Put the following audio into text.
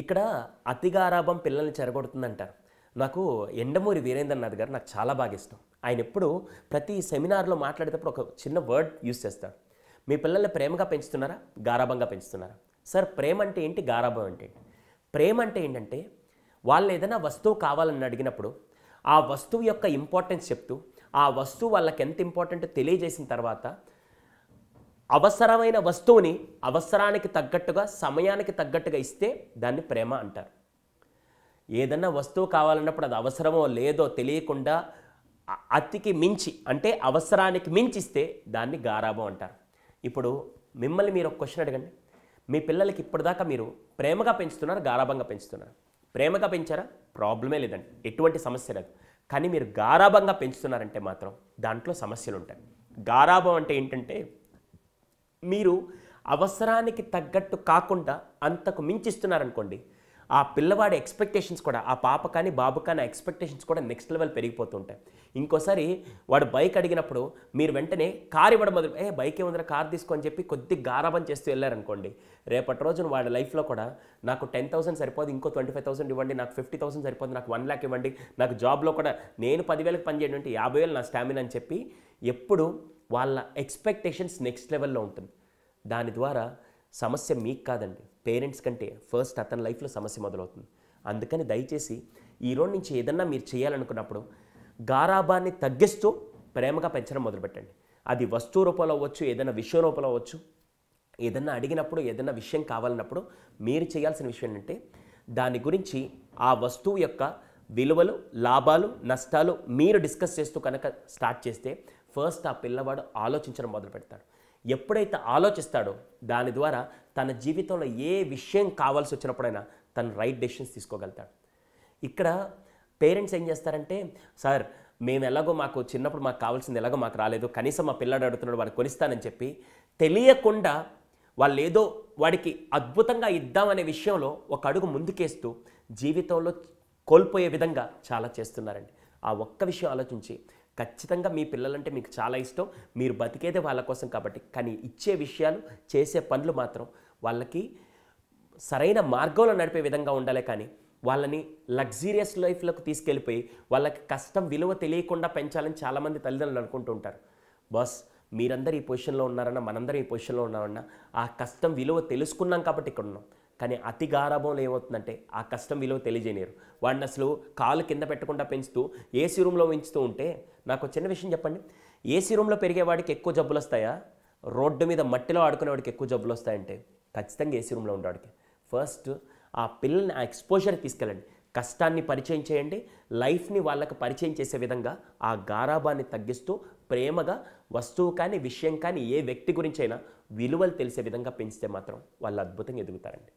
ఇక్కడ అతిగారాభం పిల్లల్ని చెరగొడుతుందంటారు నాకు ఎండమూరి వీరేంద్రనాథ్ గారు నాకు చాలా బాగా ఇష్టం ఆయన ఎప్పుడు ప్రతి సెమినార్లో మాట్లాడేటప్పుడు ఒక చిన్న వర్డ్ యూస్ చేస్తాడు మీ పిల్లల్ని ప్రేమగా పెంచుతున్నారా గారాభంగా పెంచుతున్నారా సార్ ప్రేమ అంటే ఏంటి గారాభం అంటే ప్రేమ అంటే ఏంటంటే వాళ్ళు ఏదైనా వస్తువు కావాలని అడిగినప్పుడు ఆ వస్తువు యొక్క ఇంపార్టెన్స్ చెప్తూ ఆ వస్తువు వాళ్ళకి ఎంత ఇంపార్టెంట్ తెలియజేసిన తర్వాత అవసరమైన వస్తువుని అవసరానికి తగ్గట్టుగా సమయానికి తగ్గట్టుగా ఇస్తే దాన్ని ప్రేమ అంటారు ఏదన్నా వస్తువు కావాలన్నప్పుడు అది అవసరమో లేదో తెలియకుండా అతికి మించి అంటే అవసరానికి మించి ఇస్తే దాన్ని గారాబం అంటారు ఇప్పుడు మిమ్మల్ని మీరు ఒక క్వశ్చన్ అడగండి మీ పిల్లలకి ఇప్పటిదాకా మీరు ప్రేమగా పెంచుతున్నారు గారాభంగా పెంచుతున్నారు ప్రేమగా పెంచారా ప్రాబ్లమే లేదండి ఎటువంటి సమస్య లేదు కానీ మీరు గారాభంగా పెంచుతున్నారంటే మాత్రం దాంట్లో సమస్యలు ఉంటాయి గారాభం అంటే ఏంటంటే మీరు అవసరానికి తగ్గట్టు కాకుండా అంతకు మించిస్తున్నారనుకోండి ఆ పిల్లవాడి ఎక్స్పెక్టేషన్స్ కూడా ఆ పాప కానీ బాబు కానీ ఎక్స్పెక్టేషన్స్ కూడా నెక్స్ట్ లెవెల్ పెరిగిపోతుంటాయి ఇంకోసారి వాడు బైక్ అడిగినప్పుడు మీరు వెంటనే కార్ ఇవ్వడం మొదలు ఏ బైక్ ఏముందర కార్ తీసుకొని చెప్పి కొద్ది గారాబం చేస్తూ వెళ్ళారనుకోండి రేపటి రోజున వాడి లైఫ్లో కూడా నాకు టెన్ థౌసండ్ సరిపోదు ఇంకో ట్వంటీ ఫైవ్ థౌసండ్ ఇవ్వండి నాకు ఫిఫ్టీ థౌసండ్ సరిపోదు నాకు వన్ ల్యాక్ ఇవ్వండి నాకు జాబ్లో కూడా నేను పదివేలకు చేయడం అంటే యాభై వేలు నా స్టామినా అని చెప్పి ఎప్పుడు వాళ్ళ ఎక్స్పెక్టేషన్స్ నెక్స్ట్ లెవెల్లో ఉంటుంది దాని ద్వారా సమస్య మీకు కాదండి పేరెంట్స్ కంటే ఫస్ట్ అతని లైఫ్లో సమస్య మొదలవుతుంది అందుకని దయచేసి ఈరోజు నుంచి ఏదన్నా మీరు చేయాలనుకున్నప్పుడు గారాబాన్ని తగ్గిస్తూ ప్రేమగా పెంచడం మొదలుపెట్టండి అది వస్తువు రూపంలో అవ్వచ్చు ఏదైనా విషయ రూపంలో అవ్వచ్చు ఏదన్నా అడిగినప్పుడు ఏదన్నా విషయం కావాలన్నప్పుడు మీరు చేయాల్సిన విషయం ఏంటంటే దాని గురించి ఆ వస్తువు యొక్క విలువలు లాభాలు నష్టాలు మీరు డిస్కస్ చేస్తూ కనుక స్టార్ట్ చేస్తే ఫస్ట్ ఆ పిల్లవాడు ఆలోచించడం మొదలు పెడతాడు ఎప్పుడైతే ఆలోచిస్తాడో దాని ద్వారా తన జీవితంలో ఏ విషయం కావాల్సి వచ్చినప్పుడైనా తను రైట్ డెసిషన్స్ తీసుకోగలుగుతాడు ఇక్కడ పేరెంట్స్ ఏం చేస్తారంటే సార్ మేము ఎలాగో మాకు చిన్నప్పుడు మాకు కావాల్సింది ఎలాగో మాకు రాలేదు కనీసం మా పిల్లాడు అడుగుతున్నాడు వాడు కొనిస్తానని చెప్పి తెలియకుండా వాళ్ళు ఏదో వాడికి అద్భుతంగా ఇద్దామనే విషయంలో ఒక అడుగు ముందుకేస్తూ జీవితంలో కోల్పోయే విధంగా చాలా చేస్తున్నారండి ఆ ఒక్క విషయం ఆలోచించి ఖచ్చితంగా మీ పిల్లలంటే మీకు చాలా ఇష్టం మీరు బతికేదే వాళ్ళ కోసం కాబట్టి కానీ ఇచ్చే విషయాలు చేసే పనులు మాత్రం వాళ్ళకి సరైన మార్గంలో నడిపే విధంగా ఉండాలి కానీ వాళ్ళని లగ్జీరియస్ లైఫ్లోకి తీసుకెళ్ళిపోయి వాళ్ళకి కష్టం విలువ తెలియకుండా పెంచాలని చాలామంది తల్లిదండ్రులు అనుకుంటూ ఉంటారు బస్ మీరందరూ ఈ పొజిషన్లో ఉన్నారన్నా మనందరం ఈ పొజిషన్లో ఉన్నామన్నా ఆ కష్టం విలువ తెలుసుకున్నాం కాబట్టి ఇక్కడ ఉన్నాం కానీ అతి గారాభంలో ఏమవుతుందంటే ఆ కష్టం విలువ తెలియజేయలేరు వాడిని అసలు కాలు కింద పెట్టకుండా పెంచుతూ ఏసీ రూమ్లో పెంచుతూ ఉంటే నాకు చిన్న విషయం చెప్పండి ఏసీ రూమ్లో పెరిగేవాడికి ఎక్కువ జబ్బులు వస్తాయా రోడ్డు మీద మట్టిలో ఆడుకునేవాడికి ఎక్కువ జబ్బులు వస్తాయంటే ఖచ్చితంగా ఏసీ రూమ్లో ఉండేవాడికి ఫస్ట్ ఆ పిల్లల్ని ఆ ఎక్స్పోజర్ తీసుకెళ్ళండి కష్టాన్ని పరిచయం చేయండి లైఫ్ని వాళ్ళకి పరిచయం చేసే విధంగా ఆ గారాభాన్ని తగ్గిస్తూ ప్రేమగా వస్తువు కానీ విషయం కానీ ఏ వ్యక్తి గురించైనా విలువలు తెలిసే విధంగా పెంచితే మాత్రం వాళ్ళు అద్భుతంగా ఎదుగుతారండి